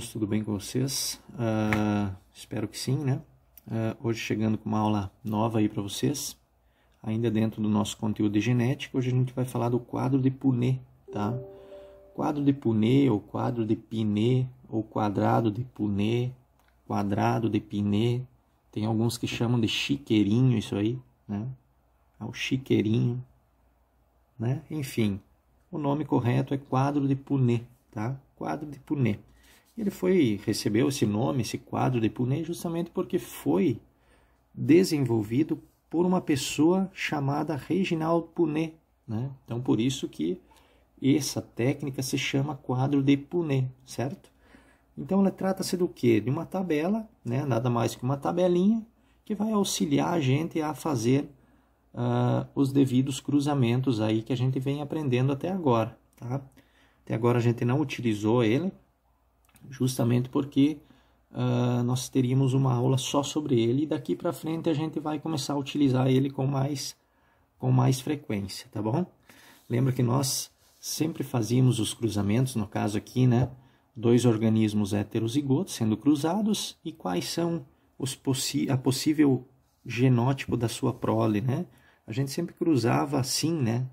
alunos, tudo bem com vocês? Uh, espero que sim, né? Uh, hoje chegando com uma aula nova aí para vocês, ainda dentro do nosso conteúdo de genética, hoje a gente vai falar do quadro de Punet, tá? Quadro de Punet, ou quadro de Pinet, ou quadrado de Punet, quadrado de Pinet, tem alguns que chamam de chiqueirinho isso aí, né? É o chiqueirinho, né? Enfim, o nome correto é quadro de Punet, tá? Quadro de Punet. Ele foi recebeu esse nome, esse quadro de Puné justamente porque foi desenvolvido por uma pessoa chamada Reginald Puné, né? Então por isso que essa técnica se chama quadro de Puné, certo? Então ela trata-se do quê? De uma tabela, né? Nada mais que uma tabelinha que vai auxiliar a gente a fazer uh, os devidos cruzamentos aí que a gente vem aprendendo até agora, tá? Até agora a gente não utilizou ele, justamente porque uh, nós teríamos uma aula só sobre ele e daqui para frente a gente vai começar a utilizar ele com mais, com mais frequência, tá bom? Lembra que nós sempre fazíamos os cruzamentos, no caso aqui, né? Dois organismos heterozigotos sendo cruzados e quais são os possi a possível genótipo da sua prole, né? A gente sempre cruzava assim, né?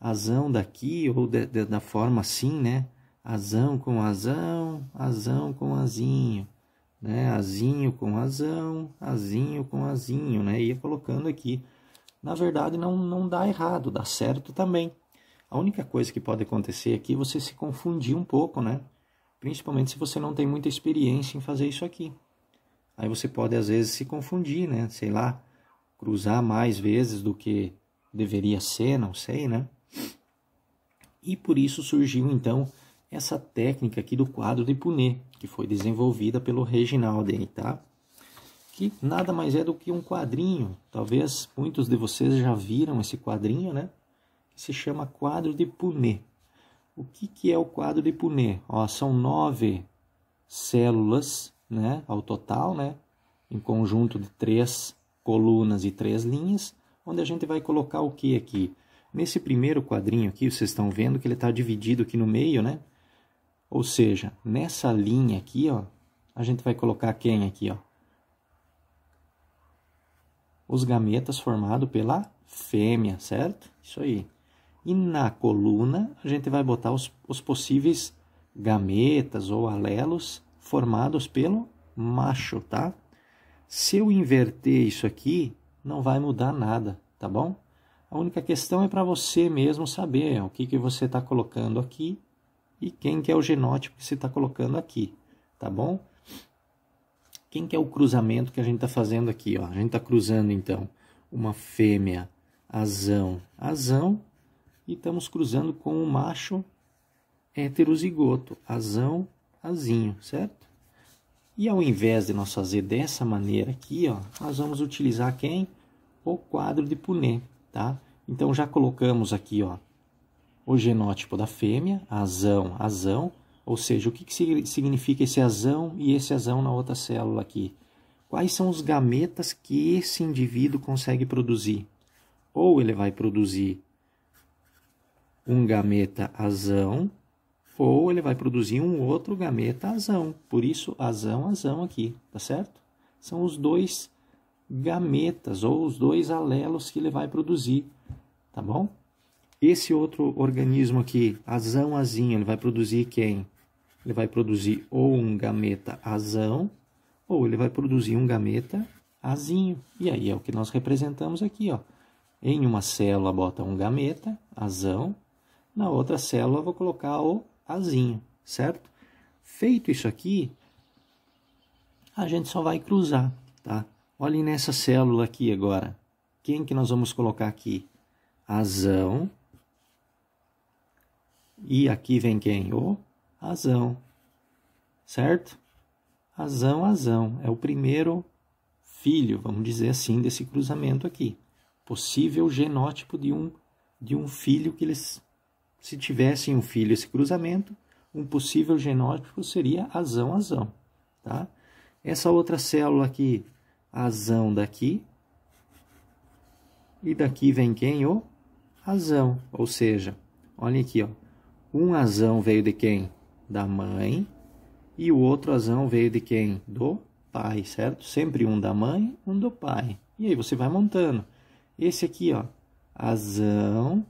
Azão daqui ou de, de, da forma assim, né? azão com azão, azão com azinho, né? Azinho com azão, azinho com azinho, né? Ia colocando aqui. Na verdade, não, não dá errado, dá certo também. A única coisa que pode acontecer aqui é você se confundir um pouco, né? Principalmente se você não tem muita experiência em fazer isso aqui. Aí você pode, às vezes, se confundir, né? Sei lá, cruzar mais vezes do que deveria ser, não sei, né? E por isso surgiu, então, essa técnica aqui do quadro de Punet, que foi desenvolvida pelo Reginaldo, tá? Que nada mais é do que um quadrinho. Talvez muitos de vocês já viram esse quadrinho, né? Que se chama quadro de Punet. O que, que é o quadro de Punet? Ó, são nove células, né? Ao total, né? Em conjunto de três colunas e três linhas, onde a gente vai colocar o que aqui? Nesse primeiro quadrinho aqui, vocês estão vendo que ele está dividido aqui no meio, né? Ou seja, nessa linha aqui, ó, a gente vai colocar quem aqui, ó? Os gametas formados pela fêmea, certo? Isso aí. E na coluna, a gente vai botar os, os possíveis gametas ou alelos formados pelo macho, tá? Se eu inverter isso aqui, não vai mudar nada, tá bom? A única questão é para você mesmo saber o que, que você está colocando aqui e quem que é o genótipo que você está colocando aqui, tá bom? Quem que é o cruzamento que a gente está fazendo aqui? Ó? A gente está cruzando, então, uma fêmea azão, azão, e estamos cruzando com o um macho heterozigoto, azão, azinho, certo? E ao invés de nós fazer dessa maneira aqui, ó, nós vamos utilizar quem? O quadro de Punet, tá? Então já colocamos aqui, ó, o genótipo da fêmea, azão, azão, ou seja, o que, que significa esse azão e esse azão na outra célula aqui? Quais são os gametas que esse indivíduo consegue produzir? Ou ele vai produzir um gameta azão, ou ele vai produzir um outro gameta azão. Por isso, azão, azão aqui, tá certo? São os dois gametas ou os dois alelos que ele vai produzir, tá bom? Esse outro organismo aqui, azão azinho, ele vai produzir quem? Ele vai produzir ou um gameta azão, ou ele vai produzir um gameta azinho. E aí é o que nós representamos aqui, ó. Em uma célula bota um gameta, azão, na outra célula vou colocar o azinho, certo? Feito isso aqui, a gente só vai cruzar, tá? Olhem nessa célula aqui agora. Quem que nós vamos colocar aqui? Azão e aqui vem quem? O azão Certo? azão azão É o primeiro filho, vamos dizer assim, desse cruzamento aqui. Possível genótipo de um, de um filho que eles. Se tivessem um filho esse cruzamento, um possível genótipo seria azão, azão. Tá? Essa outra célula aqui, azão daqui. E daqui vem quem? O azão. Ou seja, olhem aqui, ó. Um azão veio de quem? Da mãe. E o outro azão veio de quem? Do pai, certo? Sempre um da mãe, um do pai. E aí você vai montando. Esse aqui, ó, azão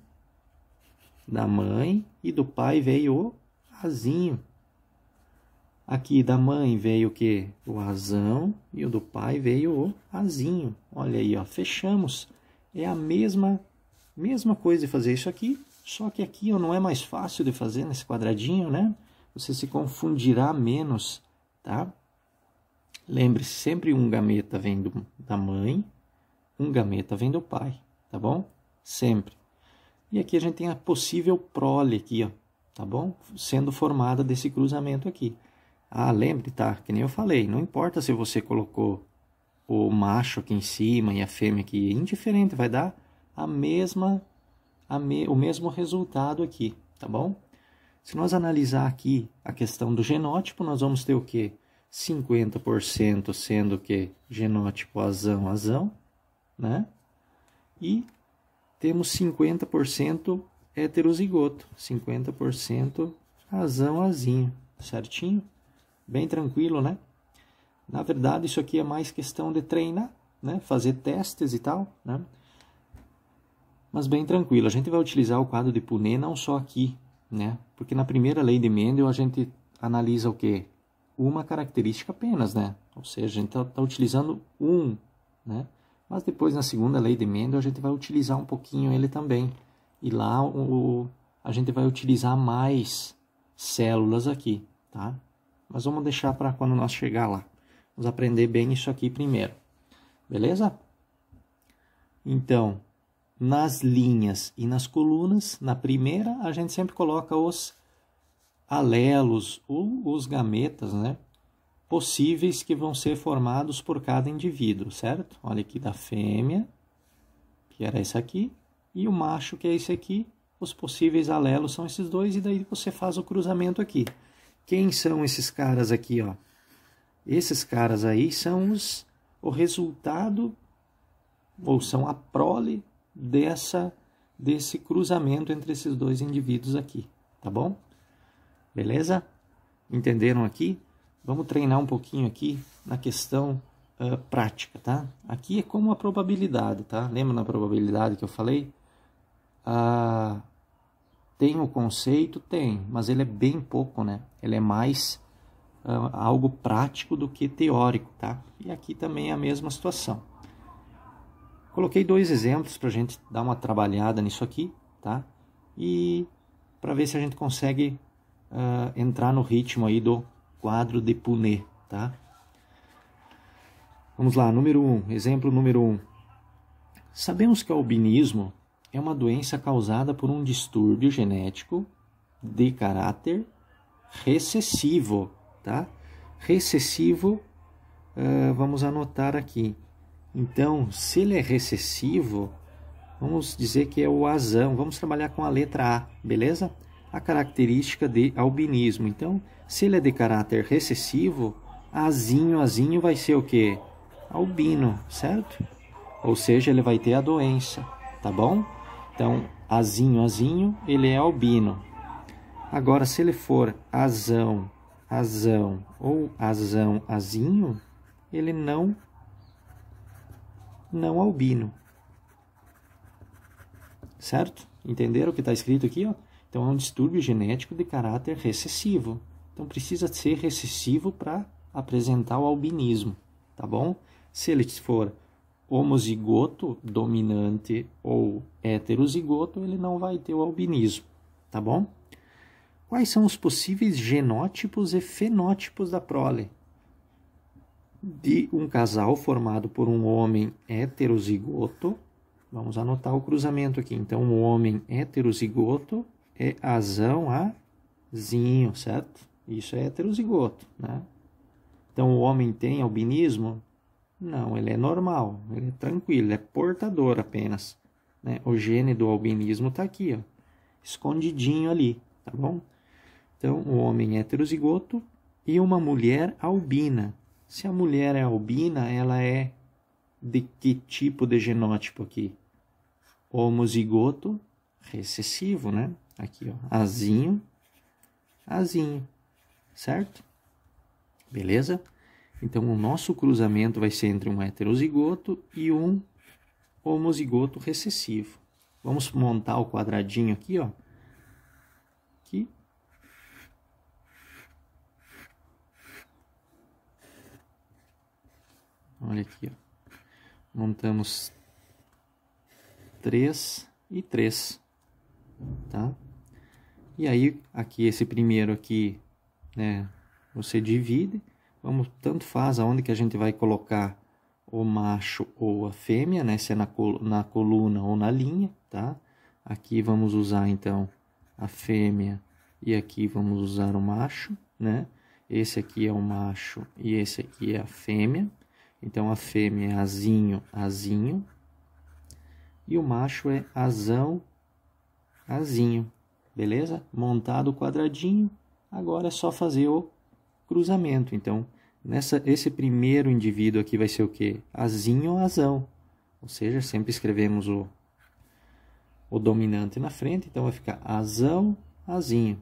da mãe e do pai veio o azinho. Aqui da mãe veio o que? O azão e o do pai veio o azinho. Olha aí, ó, fechamos. É a mesma mesma coisa de fazer isso aqui, só que aqui não é mais fácil de fazer nesse quadradinho, né? Você se confundirá menos, tá? Lembre-se, sempre um gameta vem do, da mãe, um gameta vem do pai, tá bom? Sempre. E aqui a gente tem a possível prole aqui, ó, tá bom? Sendo formada desse cruzamento aqui. Ah, lembre, tá? Que nem eu falei, não importa se você colocou o macho aqui em cima e a fêmea aqui, é indiferente, vai dar a mesma me, o mesmo resultado aqui, tá bom? Se nós analisar aqui a questão do genótipo, nós vamos ter o quê? 50% sendo que genótipo azão, azão, né? E temos 50% heterozigoto, 50% azão, azinho, certinho? Bem tranquilo, né? Na verdade, isso aqui é mais questão de treinar, né? Fazer testes e tal, né? mas bem tranquilo. A gente vai utilizar o quadro de Puné não só aqui, né? Porque na primeira lei de Mendel a gente analisa o quê? Uma característica apenas, né? Ou seja, a gente está tá utilizando um, né? Mas depois na segunda lei de Mendel a gente vai utilizar um pouquinho ele também. E lá o, a gente vai utilizar mais células aqui, tá? Mas vamos deixar para quando nós chegar lá. Vamos aprender bem isso aqui primeiro. Beleza? Então, nas linhas e nas colunas, na primeira, a gente sempre coloca os alelos ou os gametas, né? Possíveis que vão ser formados por cada indivíduo, certo? Olha aqui da fêmea, que era esse aqui, e o macho, que é esse aqui. Os possíveis alelos são esses dois, e daí você faz o cruzamento aqui. Quem são esses caras aqui, ó? Esses caras aí são os, o resultado, ou são a prole dessa desse cruzamento entre esses dois indivíduos aqui, tá bom? Beleza? Entenderam aqui? Vamos treinar um pouquinho aqui na questão uh, prática, tá? Aqui é como a probabilidade, tá? Lembra na probabilidade que eu falei? Uh, tem o conceito? Tem, mas ele é bem pouco, né? Ele é mais uh, algo prático do que teórico, tá? E aqui também é a mesma situação. Coloquei dois exemplos para a gente dar uma trabalhada nisso aqui, tá? E para ver se a gente consegue uh, entrar no ritmo aí do quadro de Punê, tá? Vamos lá, número um, exemplo número Um. Sabemos que o albinismo é uma doença causada por um distúrbio genético de caráter recessivo, tá? Recessivo, uh, vamos anotar aqui. Então, se ele é recessivo, vamos dizer que é o azão. Vamos trabalhar com a letra A, beleza? A característica de albinismo. Então, se ele é de caráter recessivo, azinho, azinho vai ser o quê? Albino, certo? Ou seja, ele vai ter a doença, tá bom? Então, azinho, azinho, ele é albino. Agora, se ele for azão, azão ou azão, azinho, ele não não albino. Certo? Entenderam o que está escrito aqui? Ó? Então é um distúrbio genético de caráter recessivo. Então precisa ser recessivo para apresentar o albinismo, tá bom? Se ele for homozigoto dominante ou heterozigoto, ele não vai ter o albinismo, tá bom? Quais são os possíveis genótipos e fenótipos da prole? de um casal formado por um homem heterozigoto. Vamos anotar o cruzamento aqui. Então, um homem heterozigoto é azão azinho, certo? Isso é heterozigoto, né? Então, o homem tem albinismo? Não, ele é normal, ele é tranquilo, ele é portador apenas. Né? O gene do albinismo está aqui, ó, escondidinho ali, tá bom? Então, o homem heterozigoto e uma mulher albina. Se a mulher é albina, ela é de que tipo de genótipo aqui? Homozigoto recessivo, né? Aqui, ó, azinho, azinho, certo? Beleza? Então, o nosso cruzamento vai ser entre um heterozigoto e um homozigoto recessivo. Vamos montar o quadradinho aqui, ó. Olha aqui, ó. Montamos três e três, tá? E aí, aqui, esse primeiro aqui, né, você divide. Vamos, tanto faz aonde que a gente vai colocar o macho ou a fêmea, né, se é na, col na coluna ou na linha, tá? Aqui vamos usar, então, a fêmea e aqui vamos usar o macho, né? Esse aqui é o macho e esse aqui é a fêmea, então a fêmea é azinho, azinho. E o macho é azão, azinho. Beleza? Montado o quadradinho, agora é só fazer o cruzamento. Então, nessa esse primeiro indivíduo aqui vai ser o quê? Azinho, azão. Ou seja, sempre escrevemos o o dominante na frente, então vai ficar azão, azinho.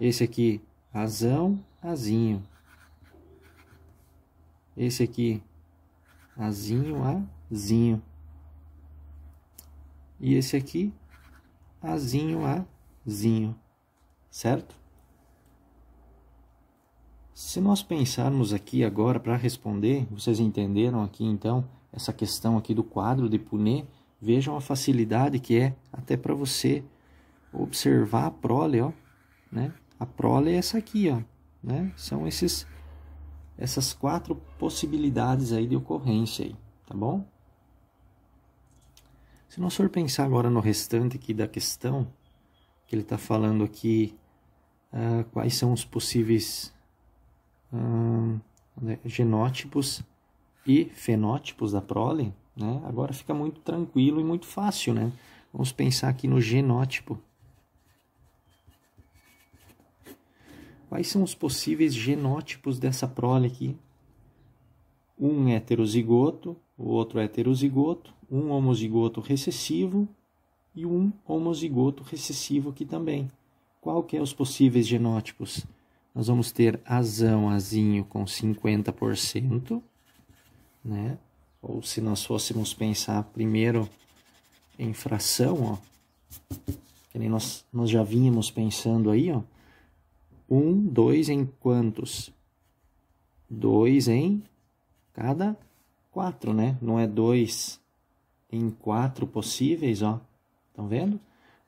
Esse aqui, azão, azinho. Esse aqui, Azinho, Azinho. E esse aqui, Azinho, Azinho. Certo? Se nós pensarmos aqui agora para responder, vocês entenderam aqui então essa questão aqui do quadro de Punê, vejam a facilidade que é até para você observar a prole, ó, né? A prole é essa aqui, ó, né? São esses essas quatro possibilidades aí de ocorrência aí, tá bom? Se não for pensar agora no restante aqui da questão, que ele está falando aqui uh, quais são os possíveis uh, genótipos e fenótipos da prole, né? agora fica muito tranquilo e muito fácil, né? Vamos pensar aqui no genótipo. Quais são os possíveis genótipos dessa prole aqui? Um heterozigoto, o outro heterozigoto, um homozigoto recessivo e um homozigoto recessivo aqui também. Qual que é os possíveis genótipos? Nós vamos ter azão, azinho com 50%, né? Ou se nós fôssemos pensar primeiro em fração, ó, que nem nós, nós já vínhamos pensando aí, ó, um, dois em quantos? Dois em cada quatro, né? Não é dois em quatro possíveis, ó. Estão vendo?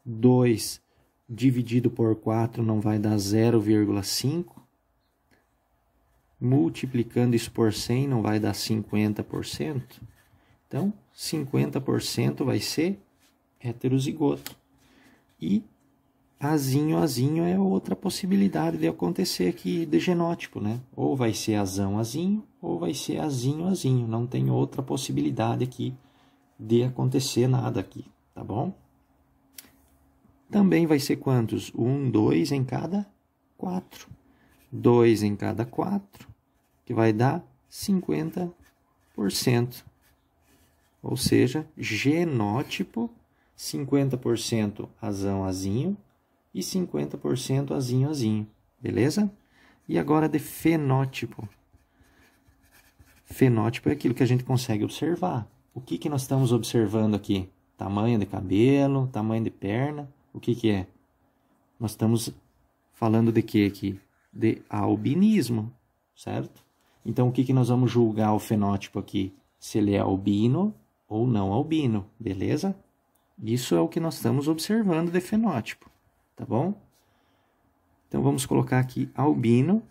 2 dividido por 4 não vai dar 0,5. Multiplicando isso por 100 não vai dar 50%. Então, 50% vai ser heterozigoto. E Azinho, azinho é outra possibilidade de acontecer aqui de genótipo, né? Ou vai ser azão, azinho, ou vai ser azinho, azinho. Não tem outra possibilidade aqui de acontecer nada aqui, tá bom? Também vai ser quantos? Um, dois em cada quatro. Dois em cada quatro, que vai dar 50%. Ou seja, genótipo, 50% azão, azinho, e 50% azinho azinho, beleza? E agora de fenótipo. Fenótipo é aquilo que a gente consegue observar. O que, que nós estamos observando aqui? Tamanho de cabelo, tamanho de perna, o que, que é? Nós estamos falando de que aqui? De albinismo, certo? Então, o que, que nós vamos julgar o fenótipo aqui? Se ele é albino ou não albino, beleza? Isso é o que nós estamos observando de fenótipo tá bom? Então vamos colocar aqui albino.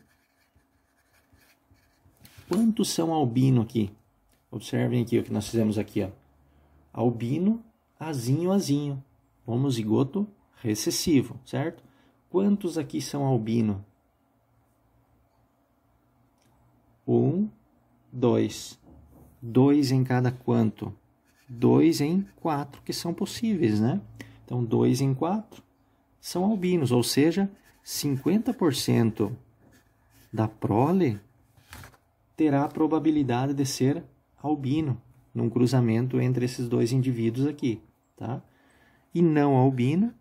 Quantos são albino aqui? Observem aqui o que nós fizemos aqui, ó. Albino, azinho, azinho. Homozigoto recessivo, certo? Quantos aqui são albino? Um, dois. Dois em cada quanto? Dois em quatro, que são possíveis, né? Então, dois em quatro são albinos, ou seja, 50% da prole terá a probabilidade de ser albino num cruzamento entre esses dois indivíduos aqui, tá? E não albino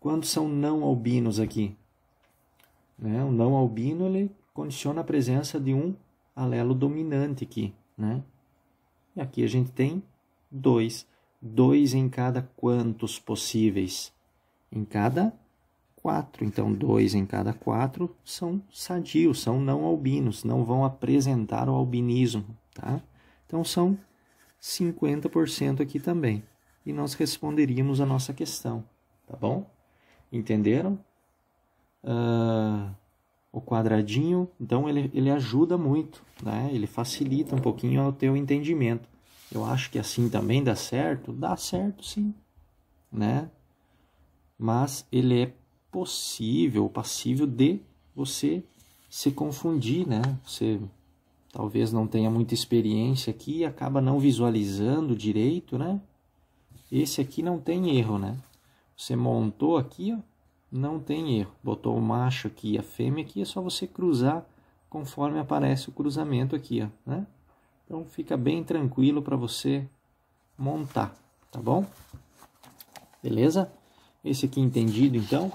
Quantos são não albinos aqui? Né? O não albino ele condiciona a presença de um alelo dominante aqui, né? E aqui a gente tem dois, dois em cada quantos possíveis? Em cada quatro. Então, dois em cada quatro são sadios, são não albinos, não vão apresentar o albinismo, tá? Então, são 50% aqui também. E nós responderíamos a nossa questão, tá bom? Entenderam? Uh, o quadradinho, então, ele, ele ajuda muito, né? Ele facilita um pouquinho o teu entendimento eu acho que assim também dá certo? Dá certo sim, né? Mas ele é possível, passível de você se confundir, né? Você talvez não tenha muita experiência aqui e acaba não visualizando direito, né? Esse aqui não tem erro, né? Você montou aqui, ó, não tem erro. Botou o macho aqui e a fêmea aqui, é só você cruzar conforme aparece o cruzamento aqui, ó, né? Então fica bem tranquilo para você montar, tá bom? Beleza? Esse aqui entendido, então.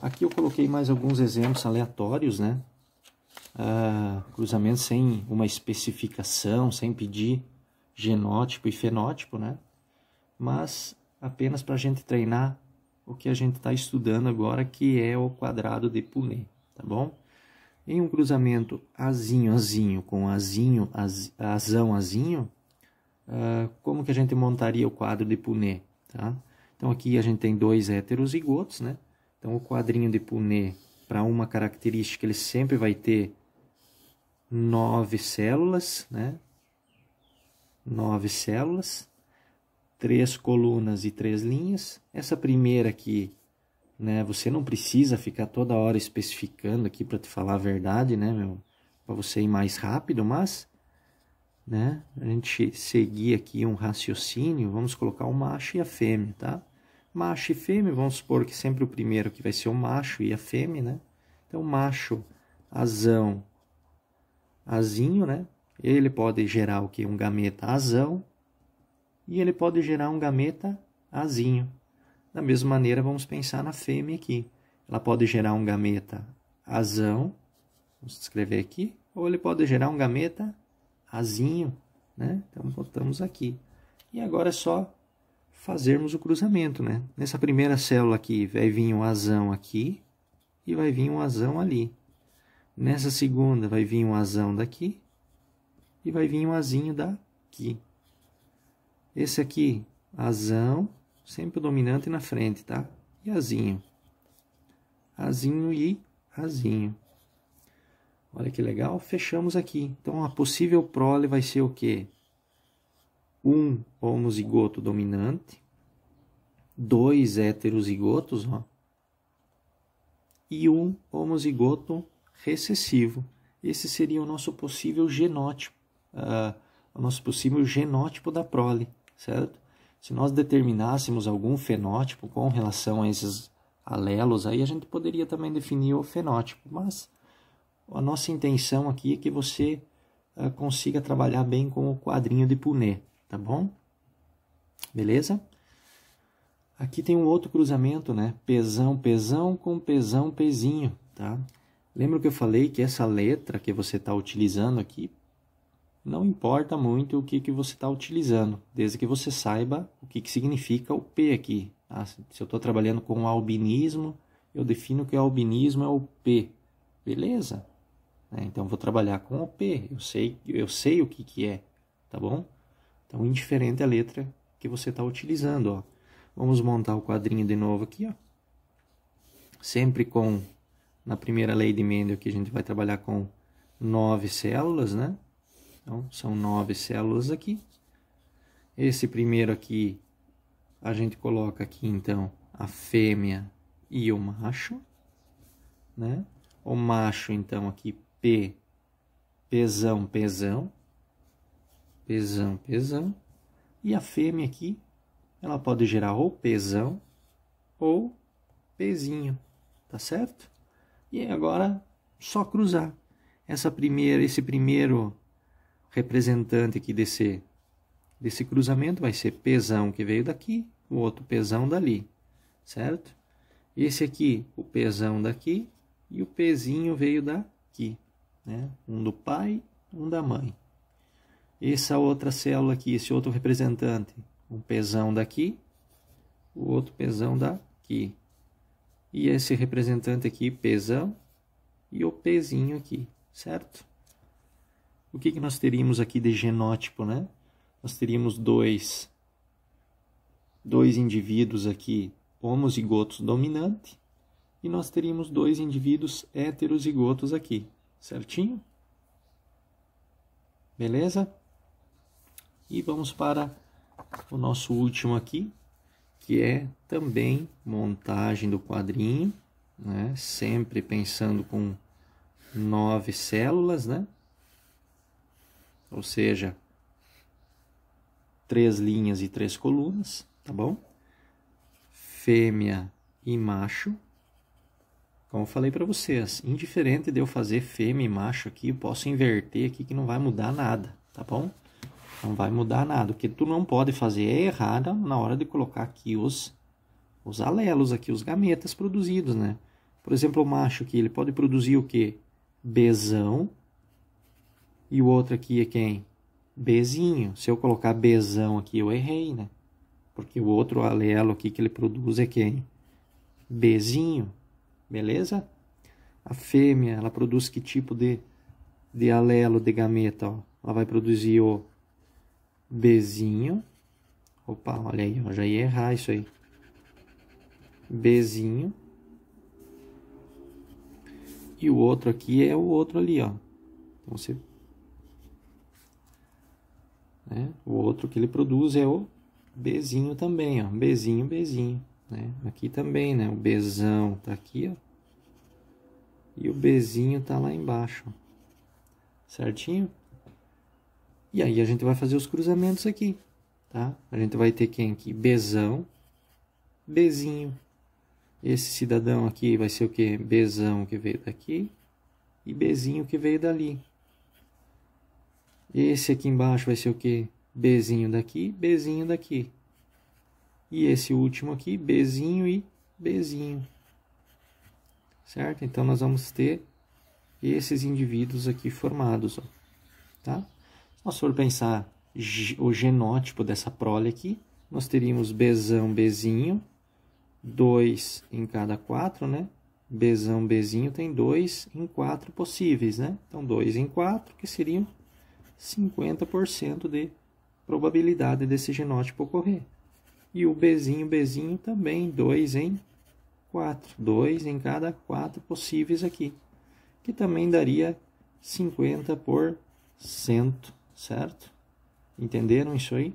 Aqui eu coloquei mais alguns exemplos aleatórios, né? Ah, cruzamento sem uma especificação, sem pedir genótipo e fenótipo, né? Mas apenas para a gente treinar o que a gente está estudando agora, que é o quadrado de Poulet, tá bom? Em um cruzamento azinho-azinho com azinho, az, azão-azinho, uh, ah, como que a gente montaria o quadro de punê Tá? Então aqui a gente tem dois heterozigotos, né? Então o quadrinho de punê para uma característica, ele sempre vai ter nove células, né? Nove células, três colunas e três linhas. Essa primeira aqui né? Você não precisa ficar toda hora especificando aqui para te falar a verdade, né, meu? Para você ir mais rápido, mas, né? A gente seguir aqui um raciocínio, vamos colocar o macho e a fêmea, tá? Macho e fêmea, vamos supor que sempre o primeiro que vai ser o macho e a fêmea, né? Então, macho, azão, azinho, né? Ele pode gerar o que? Um gameta azão e ele pode gerar um gameta azinho. Da mesma maneira, vamos pensar na fêmea aqui. Ela pode gerar um gameta azão, vamos escrever aqui, ou ele pode gerar um gameta azinho, né? Então, botamos aqui. E agora é só fazermos o cruzamento, né? Nessa primeira célula aqui, vai vir um azão aqui e vai vir um azão ali. Nessa segunda, vai vir um azão daqui e vai vir um azinho daqui. Esse aqui, azão, Sempre o dominante na frente, tá? E azinho. Azinho e azinho. Olha que legal. Fechamos aqui. Então, a possível prole vai ser o quê? um homozigoto dominante. dois heterozigotos, ó. E um homozigoto recessivo. Esse seria o nosso possível genótipo. Uh, o nosso possível genótipo da prole, certo? Se nós determinássemos algum fenótipo com relação a esses alelos, aí a gente poderia também definir o fenótipo, mas a nossa intenção aqui é que você uh, consiga trabalhar bem com o quadrinho de Punet, tá bom? Beleza? Aqui tem um outro cruzamento, né? Pesão, pesão com pesão, pezinho, tá? Lembra que eu falei que essa letra que você está utilizando aqui não importa muito o que, que você está utilizando, desde que você saiba o que, que significa o P aqui. Tá? se eu estou trabalhando com albinismo, eu defino que albinismo é o P. Beleza? Né, então vou trabalhar com o P, eu sei, eu sei o que, que é, tá bom? Então, indiferente a letra que você está utilizando. Ó. Vamos montar o quadrinho de novo aqui. Ó. Sempre com, na primeira lei de Mendel, que a gente vai trabalhar com nove células, né? Então, são nove células aqui. Esse primeiro aqui, a gente coloca aqui, então, a fêmea e o macho, né? O macho, então, aqui, P, pesão, pesão, pesão, pesão. E a fêmea aqui, ela pode gerar ou pesão ou pezinho, tá certo? E agora, só cruzar. Essa primeira, esse primeiro representante aqui desse, desse cruzamento vai ser pesão que veio daqui, o outro pesão dali, certo? Esse aqui, o pesão daqui e o pezinho veio daqui, né? Um do pai, um da mãe. Essa outra célula aqui, esse outro representante, um pesão daqui, o outro pesão daqui. E esse representante aqui, pesão, e o pezinho aqui, certo? o que, que nós teríamos aqui de genótipo, né? Nós teríamos dois, dois indivíduos aqui homozigotos dominante e nós teríamos dois indivíduos heterozigotos aqui, certinho? Beleza? E vamos para o nosso último aqui, que é também montagem do quadrinho, né? sempre pensando com nove células, né? ou seja, três linhas e três colunas, tá bom? Fêmea e macho. Como eu falei para vocês, indiferente de eu fazer fêmea e macho aqui, eu posso inverter aqui que não vai mudar nada, tá bom? Não vai mudar nada. O que tu não pode fazer é errada na hora de colocar aqui os, os alelos, aqui os gametas produzidos, né? Por exemplo, o macho aqui, ele pode produzir o quê? Besão e o outro aqui é quem? Bzinho. Se eu colocar Bzão aqui, eu errei, né? Porque o outro alelo aqui que ele produz é quem? Bzinho. Beleza? A fêmea, ela produz que tipo de, de alelo de gameta? Ó? Ela vai produzir o Bzinho. Opa, olha aí, eu já ia errar isso aí. Bzinho. E o outro aqui é o outro ali, ó. Então, você né? O outro que ele produz é o Bzinho também, ó. Bzinho, Bzinho. Né? Aqui também, né? O Bzão tá aqui, ó. E o Bzinho tá lá embaixo. Certinho? E aí a gente vai fazer os cruzamentos aqui, tá? A gente vai ter quem aqui? Bzão, Bzinho. Esse cidadão aqui vai ser o que? Bzão que veio daqui e Bzinho que veio dali. Esse aqui embaixo vai ser o quê? Bzinho daqui, Bzinho daqui. E esse último aqui, Bzinho e Bzinho. Certo? Então, nós vamos ter esses indivíduos aqui formados. Ó. Tá? Se nós for pensar o genótipo dessa prole aqui, nós teríamos Bzão, Bzinho, 2 em cada 4, né? Bzão, Bzinho tem 2 em 4 possíveis, né? Então, 2 em 4, que seriam 50% de probabilidade desse genótipo ocorrer. E o Bzinho, Bzinho também, 2 em 4. 2 em cada 4 possíveis aqui, que também daria 50%, certo? Entenderam isso aí?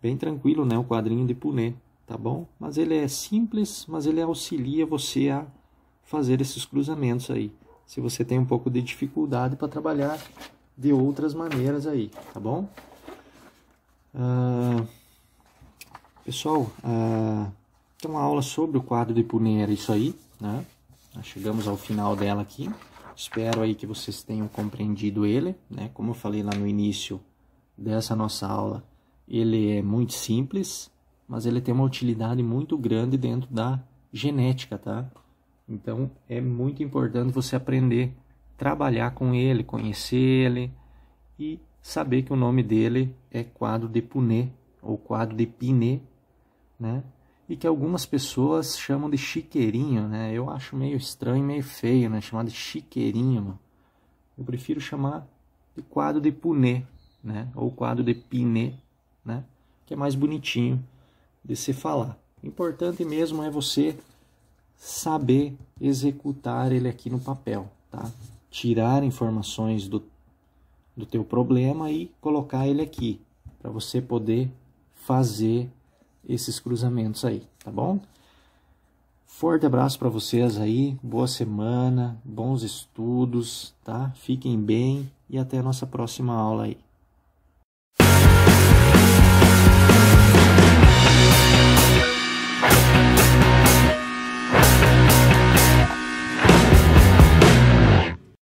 Bem tranquilo, né? O quadrinho de Punet, tá bom? Mas ele é simples, mas ele auxilia você a fazer esses cruzamentos aí. Se você tem um pouco de dificuldade para trabalhar de outras maneiras aí, tá bom? Ah, pessoal, ah, tem uma aula sobre o quadro de Puner, isso aí, né? Nós chegamos ao final dela aqui. Espero aí que vocês tenham compreendido ele, né? Como eu falei lá no início dessa nossa aula, ele é muito simples, mas ele tem uma utilidade muito grande dentro da genética, tá? Então é muito importante você aprender trabalhar com ele, conhecer ele e saber que o nome dele é quadro de Puné ou quadro de Piné, né? E que algumas pessoas chamam de chiqueirinho, né? Eu acho meio estranho, meio feio, né? Chamar de chiqueirinho, mano. Eu prefiro chamar de quadro de Puné, né? Ou quadro de Piné, né? Que é mais bonitinho de se falar. O importante mesmo é você saber executar ele aqui no papel, tá? tirar informações do, do teu problema e colocar ele aqui, para você poder fazer esses cruzamentos aí, tá bom? Forte abraço para vocês aí, boa semana, bons estudos, tá? Fiquem bem e até a nossa próxima aula aí.